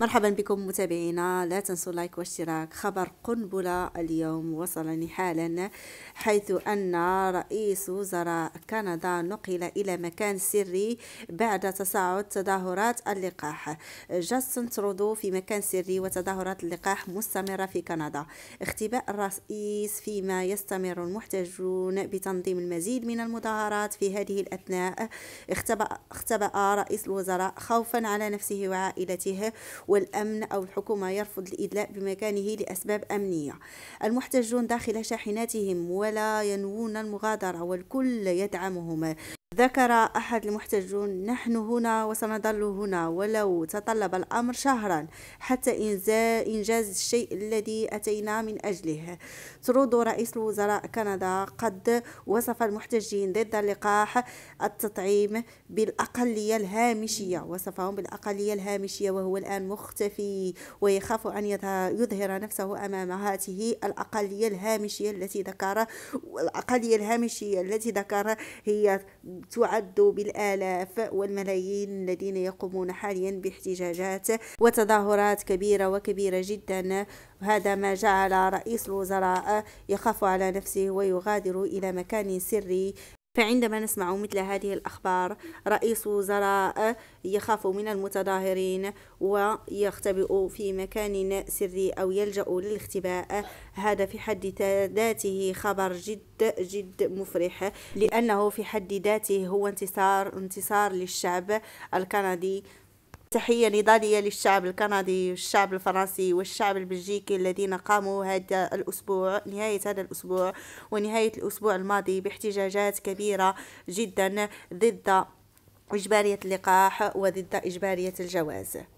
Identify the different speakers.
Speaker 1: مرحبا بكم متابعينا لا تنسوا لايك واشتراك خبر قنبلة اليوم وصلني حالا حيث أن رئيس وزراء كندا نقل إلى مكان سري بعد تصاعد تظاهرات اللقاح جاستن ترودو في مكان سري وتظاهرات اللقاح مستمرة في كندا اختباء الرئيس فيما يستمر المحتجون بتنظيم المزيد من المظاهرات في هذه الأثناء اختبأ, اختبأ رئيس الوزراء خوفا على نفسه وعائلته والأمن أو الحكومة يرفض الإدلاء بمكانه لأسباب أمنية المحتجون داخل شاحناتهم ولا ينوون المغادرة والكل يدعمهم ذكر أحد المحتجون نحن هنا وسنظل هنا ولو تطلب الأمر شهرا حتى إنجاز الشيء الذي أتينا من أجله ترود رئيس الوزراء كندا قد وصف المحتجين ضد لقاح التطعيم بالأقلية الهامشية وصفهم بالأقلية الهامشية وهو الآن مختفي ويخاف أن يظهر نفسه أمام هذه الأقلية الهامشية التي ذكر الأقلية الهامشية التي ذكر هي تعد بالآلاف والملايين الذين يقومون حاليا باحتجاجات وتظاهرات كبيرة وكبيرة جدا هذا ما جعل رئيس الوزراء يخاف على نفسه ويغادر إلى مكان سري فعندما نسمع مثل هذه الأخبار رئيس وزراء يخاف من المتظاهرين ويختبئ في مكان سري أو يلجأ للاختباء هذا في حد ذاته خبر جد جد مفرح لأنه في حد ذاته هو انتصار انتصار للشعب الكندي تحية نضالية للشعب الكندي والشعب الفرنسي والشعب البلجيكي الذين قاموا هذا الأسبوع نهاية هذا الأسبوع ونهاية الأسبوع الماضي باحتجاجات كبيرة جدا ضد إجبارية اللقاح وضد إجبارية الجواز